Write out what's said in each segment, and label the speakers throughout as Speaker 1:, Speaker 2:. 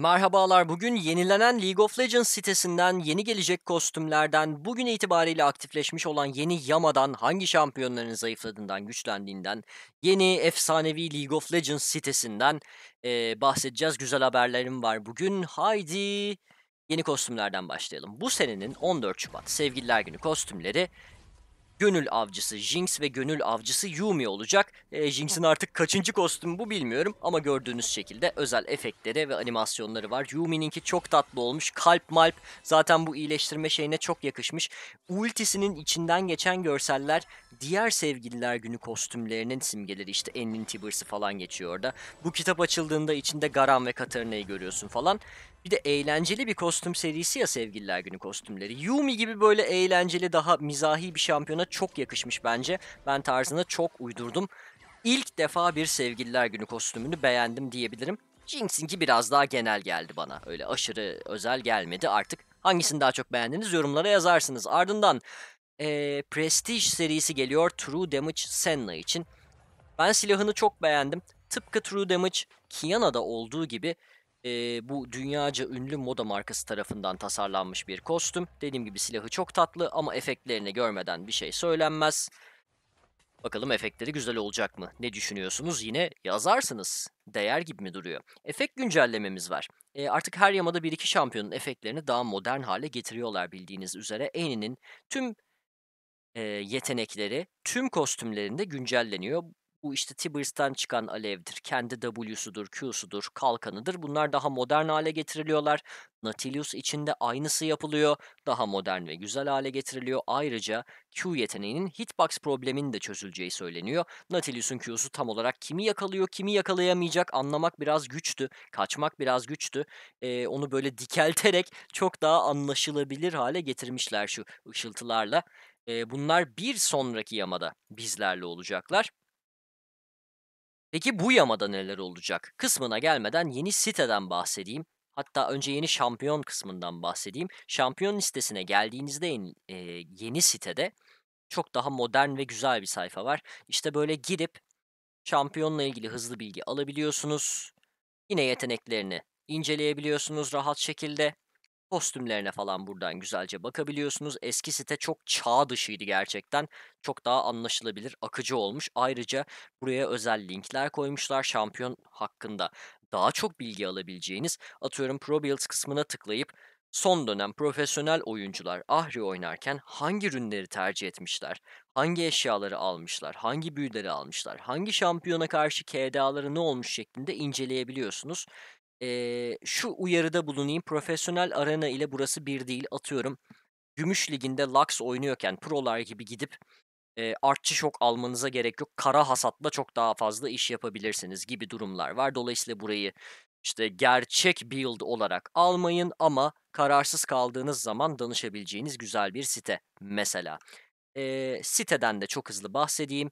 Speaker 1: Merhabalar bugün yenilenen League of Legends sitesinden yeni gelecek kostümlerden, bugün itibariyle aktifleşmiş olan yeni Yama'dan, hangi şampiyonların zayıfladığından, güçlendiğinden, yeni efsanevi League of Legends sitesinden e, bahsedeceğiz. Güzel haberlerim var bugün. Haydi yeni kostümlerden başlayalım. Bu senenin 14 Şubat Sevgililer Günü kostümleri Gönül Avcısı Jinx ve Gönül Avcısı Yumi olacak. E, Jinx'in artık kaçıncı kostümü bu bilmiyorum ama gördüğünüz şekilde özel efektleri ve animasyonları var. Yumi'ninki çok tatlı olmuş. Kalp malp zaten bu iyileştirme şeyine çok yakışmış. Ultisinin içinden geçen görseller diğer sevgililer günü kostümlerinin simgeleri işte Enlin Tibers'ı falan geçiyor orada. Bu kitap açıldığında içinde Garan ve Katarina'yı görüyorsun falan. Bir de eğlenceli bir kostüm serisi ya Sevgililer Günü kostümleri. Yumi gibi böyle eğlenceli daha mizahi bir şampiyona çok yakışmış bence. Ben tarzına çok uydurdum. İlk defa bir Sevgililer Günü kostümünü beğendim diyebilirim. Jinx'inki biraz daha genel geldi bana. Öyle aşırı özel gelmedi artık. Hangisini daha çok beğendiniz yorumlara yazarsınız. Ardından ee, Prestige serisi geliyor True Damage Senna için. Ben silahını çok beğendim. Tıpkı True Damage Kiana'da olduğu gibi e, bu dünyaca ünlü moda markası tarafından tasarlanmış bir kostüm. Dediğim gibi silahı çok tatlı ama efektlerini görmeden bir şey söylenmez. Bakalım efektleri güzel olacak mı? Ne düşünüyorsunuz? Yine yazarsınız. Değer gibi mi duruyor? Efekt güncellememiz var. E, artık her yamada bir iki şampiyonun efektlerini daha modern hale getiriyorlar bildiğiniz üzere. Eni'nin tüm e, yetenekleri tüm kostümlerinde güncelleniyor. Bu işte Tibers'ten çıkan alevdir, kendi W'sudur, Q'sudur, kalkanıdır. Bunlar daha modern hale getiriliyorlar. Natilius içinde aynısı yapılıyor. Daha modern ve güzel hale getiriliyor. Ayrıca Q yeteneğinin hitbox probleminin de çözüleceği söyleniyor. Natilius'un Q'su tam olarak kimi yakalıyor, kimi yakalayamayacak anlamak biraz güçtü. Kaçmak biraz güçtü. Ee, onu böyle dikelterek çok daha anlaşılabilir hale getirmişler şu ışıltılarla. Ee, bunlar bir sonraki yamada bizlerle olacaklar. Peki bu yamada neler olacak? Kısmına gelmeden yeni siteden bahsedeyim. Hatta önce yeni şampiyon kısmından bahsedeyim. Şampiyon listesine geldiğinizde yeni, e, yeni sitede çok daha modern ve güzel bir sayfa var. İşte böyle girip şampiyonla ilgili hızlı bilgi alabiliyorsunuz. Yine yeteneklerini inceleyebiliyorsunuz rahat şekilde. Kostümlerine falan buradan güzelce bakabiliyorsunuz. Eski site çok çağ dışıydı gerçekten. Çok daha anlaşılabilir, akıcı olmuş. Ayrıca buraya özel linkler koymuşlar şampiyon hakkında. Daha çok bilgi alabileceğiniz atıyorum Pro Build kısmına tıklayıp son dönem profesyonel oyuncular Ahri oynarken hangi ürünleri tercih etmişler? Hangi eşyaları almışlar? Hangi büyüleri almışlar? Hangi şampiyona karşı KDA'ları ne olmuş şeklinde inceleyebiliyorsunuz. Eee, şu uyarıda bulunayım, profesyonel arena ile burası bir değil. Atıyorum, Gümüş Ligi'nde Lux oynuyorken pro'lar gibi gidip, eee, artçı şok almanıza gerek yok. Kara hasatla çok daha fazla iş yapabilirsiniz gibi durumlar var. Dolayısıyla burayı, işte, gerçek build olarak almayın ama kararsız kaldığınız zaman danışabileceğiniz güzel bir site mesela. Eee, siteden de çok hızlı bahsedeyim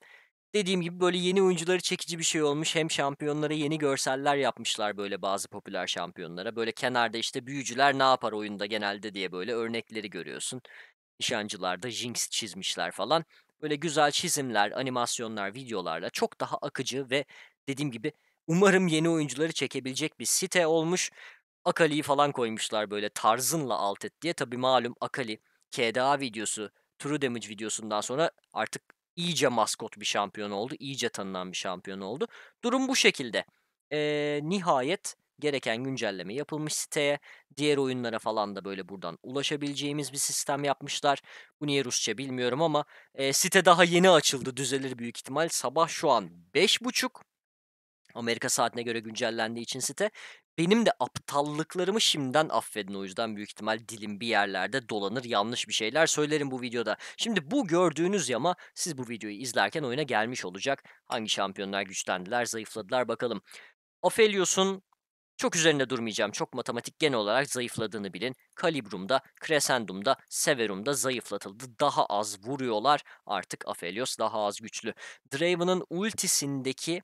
Speaker 1: dediğim gibi böyle yeni oyuncuları çekici bir şey olmuş. Hem şampiyonlara yeni görseller yapmışlar böyle bazı popüler şampiyonlara. Böyle kenarda işte büyücüler ne yapar oyunda genelde diye böyle örnekleri görüyorsun. Nişancılarda Jinx çizmişler falan. Böyle güzel çizimler, animasyonlar, videolarla çok daha akıcı ve dediğim gibi umarım yeni oyuncuları çekebilecek bir site olmuş. Akali'yi falan koymuşlar böyle tarzınla alt et diye. Tabi malum Akali KDA videosu True Damage videosundan sonra artık iyice maskot bir şampiyon oldu. iyice tanınan bir şampiyon oldu. Durum bu şekilde. E, nihayet gereken güncelleme yapılmış siteye. Diğer oyunlara falan da böyle buradan ulaşabileceğimiz bir sistem yapmışlar. Bu niye Rusça bilmiyorum ama e, site daha yeni açıldı. Düzelir büyük ihtimal. Sabah şu an 5.30. Amerika saatine göre güncellendiği için site. Benim de aptallıklarımı şimdiden affedin o yüzden büyük ihtimal dilim bir yerlerde dolanır yanlış bir şeyler söylerim bu videoda. Şimdi bu gördüğünüz yama siz bu videoyu izlerken oyuna gelmiş olacak. Hangi şampiyonlar güçlendiler zayıfladılar bakalım. Ophelios'un çok üzerinde durmayacağım. Çok matematik genel olarak zayıfladığını bilin. Kalibrum'da, Crescendum'da, Severum'da zayıflatıldı. Daha az vuruyorlar. Artık Aphelios daha az güçlü. Draven'ın ultisindeki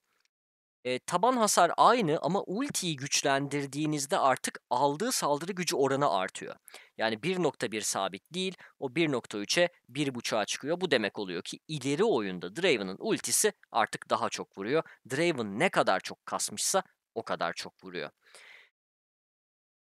Speaker 1: e, taban hasar aynı ama ultiyi güçlendirdiğinizde artık aldığı saldırı gücü oranı artıyor. Yani 1.1 sabit değil o 1.3'e 1.5'a çıkıyor. Bu demek oluyor ki ileri oyunda Draven'ın ultisi artık daha çok vuruyor. Draven ne kadar çok kasmışsa o kadar çok vuruyor.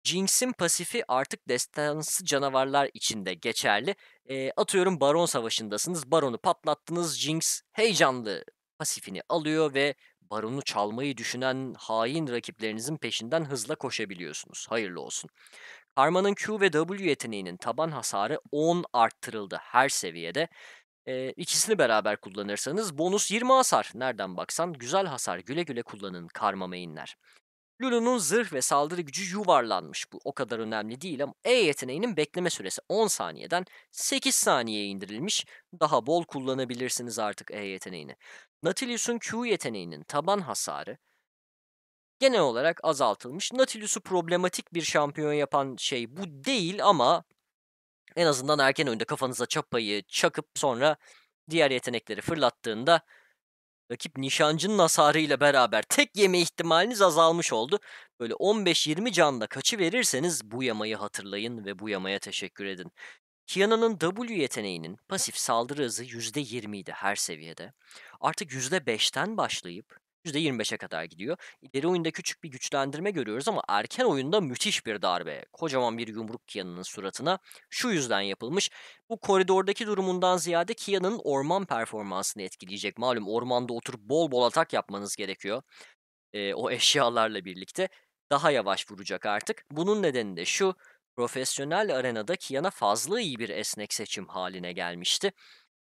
Speaker 1: Jinx'in pasifi artık destansı canavarlar içinde geçerli. E, atıyorum Baron Savaşı'ndasınız. Baron'u patlattınız. Jinx heyecanlı pasifini alıyor ve baronu çalmayı düşünen hain rakiplerinizin peşinden hızla koşabiliyorsunuz. Hayırlı olsun. Karma'nın Q ve W yeteneğinin taban hasarı 10 arttırıldı her seviyede. E, ikisini beraber kullanırsanız bonus 20 hasar. Nereden baksan güzel hasar güle güle kullanın karma mainler. Lulu'nun zırh ve saldırı gücü yuvarlanmış bu o kadar önemli değil ama E yeteneğinin bekleme süresi 10 saniyeden 8 saniyeye indirilmiş. Daha bol kullanabilirsiniz artık E yeteneğini. Nautilus'un Q yeteneğinin taban hasarı genel olarak azaltılmış. Nautilus'u problematik bir şampiyon yapan şey bu değil ama en azından erken önde kafanıza çapayı çakıp sonra diğer yetenekleri fırlattığında Rakip nişancının hasarıyla beraber tek yeme ihtimaliniz azalmış oldu. Böyle 15-20 canla kaçı verirseniz bu yamayı hatırlayın ve bu yamaya teşekkür edin. Kiana'nın W yeteneğinin pasif saldırı hızı %20 idi her seviyede. Artık %5'ten başlayıp %25'e kadar gidiyor. İleri oyunda küçük bir güçlendirme görüyoruz ama erken oyunda müthiş bir darbe. Kocaman bir yumruk Kian'ın suratına şu yüzden yapılmış. Bu koridordaki durumundan ziyade Kian'ın orman performansını etkileyecek. Malum ormanda oturup bol bol atak yapmanız gerekiyor. E, o eşyalarla birlikte daha yavaş vuracak artık. Bunun nedeni de şu. Profesyonel arenada Kian'a fazla iyi bir esnek seçim haline gelmişti.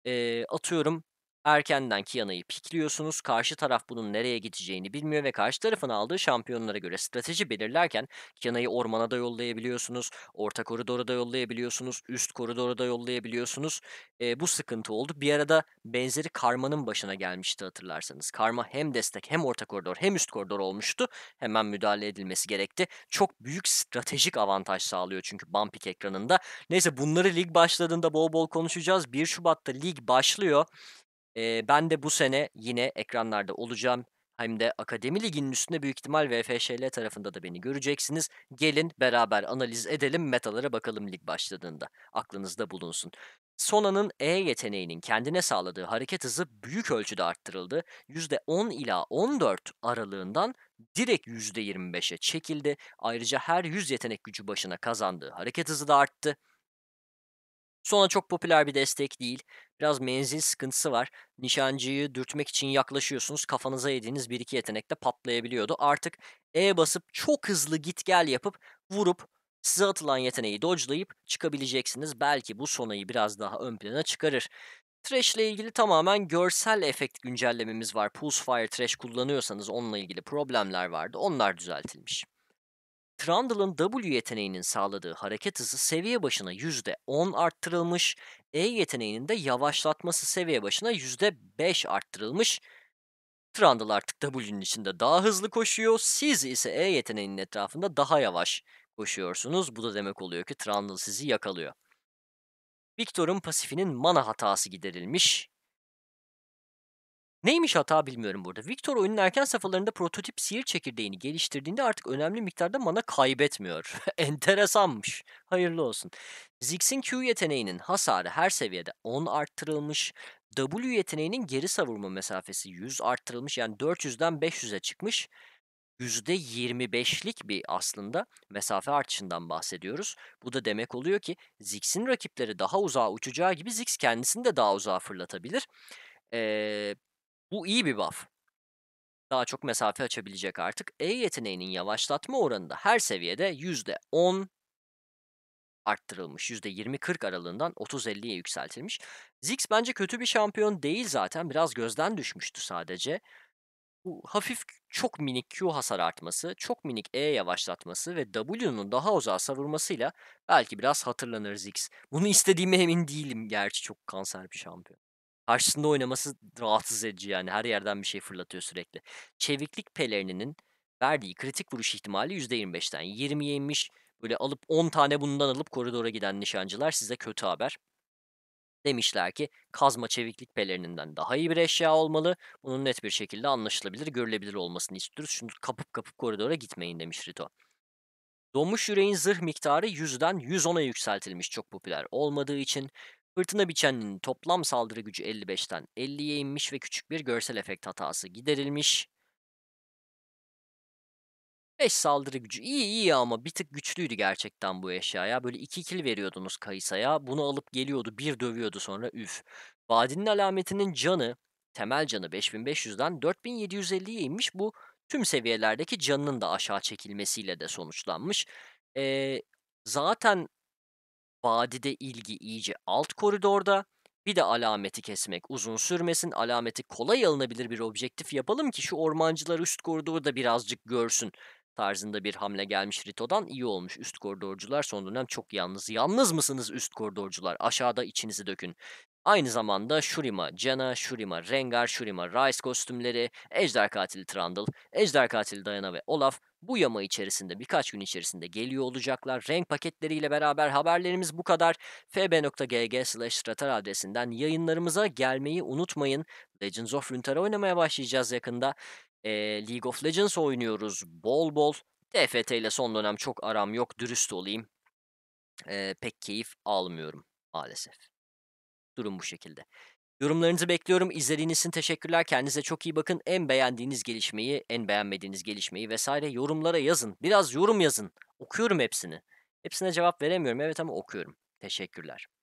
Speaker 1: E, atıyorum Erkenden Kiana'yı pikliyorsunuz, karşı taraf bunun nereye gideceğini bilmiyor ve karşı tarafın aldığı şampiyonlara göre strateji belirlerken Kiana'yı ormana da yollayabiliyorsunuz, orta koridora da yollayabiliyorsunuz, üst koridora da yollayabiliyorsunuz. E, bu sıkıntı oldu. Bir arada benzeri Karma'nın başına gelmişti hatırlarsanız. Karma hem destek hem orta koridor hem üst koridor olmuştu. Hemen müdahale edilmesi gerekti. Çok büyük stratejik avantaj sağlıyor çünkü Bumpik ekranında. Neyse bunları lig başladığında bol bol konuşacağız. 1 Şubat'ta lig başlıyor. Eee, ben de bu sene yine ekranlarda olacağım. Hem de Akademi Ligi'nin üstünde büyük ihtimal VFŞL tarafında da beni göreceksiniz. Gelin beraber analiz edelim, metalara bakalım lig başladığında. Aklınızda bulunsun. Sona'nın E yeteneğinin kendine sağladığı hareket hızı büyük ölçüde arttırıldı. %10 ila 14 aralığından direkt %25'e çekildi. Ayrıca her 100 yetenek gücü başına kazandığı hareket hızı da arttı. Sona çok popüler bir destek değil. Biraz menzil sıkıntısı var. Nişancıyı dürtmek için yaklaşıyorsunuz. Kafanıza yediğiniz bir iki yetenek de patlayabiliyordu. Artık E basıp çok hızlı git gel yapıp vurup size atılan yeteneği dodge'layıp çıkabileceksiniz. Belki bu sonayı biraz daha ön plana çıkarır. Trash ile ilgili tamamen görsel efekt güncellememiz var. Pulse Fire Trash kullanıyorsanız onunla ilgili problemler vardı. Onlar düzeltilmiş. Trundle'ın W yeteneğinin sağladığı hareket hızı seviye başına %10 arttırılmış, E yeteneğinin de yavaşlatması seviye başına %5 arttırılmış. Trundle artık W'nin içinde daha hızlı koşuyor, siz ise E yeteneğinin etrafında daha yavaş koşuyorsunuz. Bu da demek oluyor ki Trundle sizi yakalıyor. Victor'un pasifinin mana hatası giderilmiş. Neymiş hata bilmiyorum burada. Victor oyunun erken safhalarında prototip sihir çekirdeğini geliştirdiğinde artık önemli miktarda mana kaybetmiyor. Enteresanmış. Hayırlı olsun. Ziggs'in Q yeteneğinin hasarı her seviyede 10 arttırılmış. W yeteneğinin geri savurma mesafesi 100 arttırılmış. Yani 400'den 500'e çıkmış. %25'lik bir aslında mesafe artışından bahsediyoruz. Bu da demek oluyor ki Ziggs'in rakipleri daha uzağa uçacağı gibi Ziggs kendisini de daha uzağa fırlatabilir. Ee, bu iyi bir buff. Daha çok mesafe açabilecek artık. E yeteneğinin yavaşlatma oranında her seviyede %10 arttırılmış. %20-40 aralığından 30-50'ye yükseltilmiş. Ziggs bence kötü bir şampiyon değil zaten. Biraz gözden düşmüştü sadece. Bu hafif çok minik Q hasar artması, çok minik E yavaşlatması ve W'nun daha uzağa savurmasıyla belki biraz hatırlanır Ziggs. Bunu istediğime emin değilim gerçi çok kanser bir şampiyon. Karşısında oynaması rahatsız edici yani. Her yerden bir şey fırlatıyor sürekli. Çeviklik pelerininin verdiği kritik vuruş ihtimali %25'ten. 20'ye inmiş böyle alıp 10 tane bundan alıp koridora giden nişancılar size kötü haber. Demişler ki kazma çeviklik pelerininden daha iyi bir eşya olmalı. Bunun net bir şekilde anlaşılabilir, görülebilir olmasını istiyoruz. Çünkü kapıp kapıp koridora gitmeyin demiş Rito. Domuş yüreğin zırh miktarı 100'den 110'a yükseltilmiş çok popüler olmadığı için Fırtına biçeninin toplam saldırı gücü 55'ten 50'ye inmiş ve küçük bir görsel efekt hatası giderilmiş. 5 saldırı gücü iyi iyi ama bir tık güçlüydü gerçekten bu eşyaya. Böyle 2 kil veriyordunuz Kayısa'ya. Bunu alıp geliyordu bir dövüyordu sonra üf. Vadinin alametinin canı temel canı 5500'den 4750'ye inmiş. Bu tüm seviyelerdeki canının da aşağı çekilmesiyle de sonuçlanmış. Ee, zaten Vadide ilgi iyice alt koridorda. Bir de alameti kesmek uzun sürmesin. Alameti kolay alınabilir bir objektif yapalım ki şu ormancılar üst koridorda birazcık görsün tarzında bir hamle gelmiş Rito'dan. iyi olmuş üst koridorcular son dönem çok yalnız. Yalnız mısınız üst koridorcular? Aşağıda içinizi dökün. Aynı zamanda Shurima Jenna, Shurima Rengar, Shurima Rice kostümleri, Ejder Katili Trundle, Ejder Katili Diana ve Olaf bu yama içerisinde birkaç gün içerisinde geliyor olacaklar. Renk paketleriyle beraber haberlerimiz bu kadar. fb.gg slash adresinden yayınlarımıza gelmeyi unutmayın. Legends of Runeterra oynamaya başlayacağız yakında. E, League of Legends oynuyoruz bol bol. TFT ile son dönem çok aram yok dürüst olayım. E, pek keyif almıyorum maalesef. Durum bu şekilde. Yorumlarınızı bekliyorum. İzlediğiniz için teşekkürler. Kendinize çok iyi bakın. En beğendiğiniz gelişmeyi, en beğenmediğiniz gelişmeyi vesaire yorumlara yazın. Biraz yorum yazın. Okuyorum hepsini. Hepsine cevap veremiyorum evet ama okuyorum. Teşekkürler.